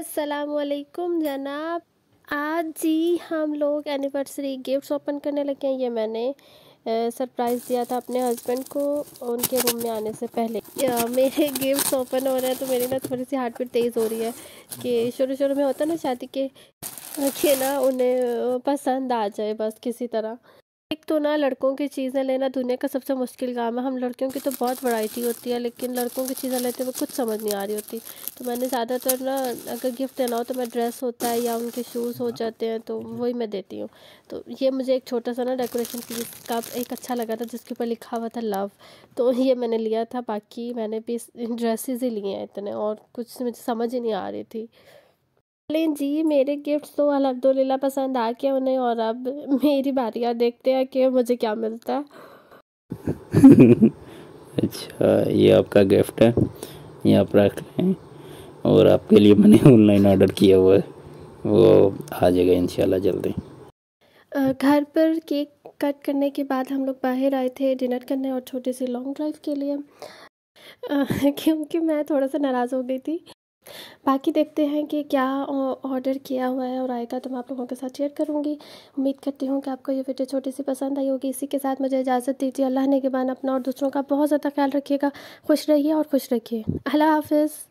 असलकुम जनाब आज जी हम लोग एनिवर्सरी गिफ्ट्स ओपन करने लगे हैं ये मैंने सरप्राइज़ दिया था अपने हस्बैंड को उनके रूम में आने से पहले मेरे गिफ्ट्स ओपन हो रहे हैं तो मेरी ना थोड़ी सी हार्ट बीट तेज़ हो रही है कि शुरू शुरू में होता ना शादी के कि ना उन्हें पसंद आ जाए बस किसी तरह तो ना लड़कों की चीज़ें लेना दुनिया का सबसे मुश्किल काम है हम लड़कियों की तो बहुत वैरायटी होती है लेकिन लड़कों की चीज़ें लेते हुए कुछ समझ नहीं आ रही होती तो मैंने ज़्यादातर ना अगर गिफ्ट देना हो तो मैं ड्रेस होता है या उनके शूज़ हो जाते हैं तो वही मैं देती हूँ तो ये मुझे एक छोटा सा ना डेकोरेशन का एक अच्छा लगा था जिसके ऊपर लिखा हुआ था लव तो ये मैंने लिया था बाकी मैंने भी ड्रेसेस ही लिए हैं इतने और कुछ मुझे समझ ही नहीं आ रही थी लेकिन जी मेरे गिफ्ट्स तो अलहमदुल्ला पसंद आ गया उन्हें और अब मेरी बारी और देखते हैं कि मुझे क्या मिलता है अच्छा ये आपका गिफ्ट है ये आप रख लें और आपके लिए मैंने ऑनलाइन ऑर्डर किया हुआ है वो आ जाएगा इंशाल्लाह जल्दी घर पर केक कट करने के बाद हम लोग बाहर आए थे डिनर करने और छोटे से लॉन्ग ड्राइव के लिए क्योंकि मैं थोड़ा सा नाराज़ हो गई थी बाकी देखते हैं कि क्या ऑर्डर किया हुआ है और आएगा तो मैं आप लोगों के साथ शेयर करूँगी उम्मीद करती हूँ कि आपको ये वीडियो छोटी सी पसंद आई होगी इसी के साथ मुझे इजाज़त दीजिए अल्लाह ने के बान अपना और दूसरों का बहुत ज़्यादा ख्याल रखिएगा खुश रहिए और खुश रखिए अल्लाह हाफिज़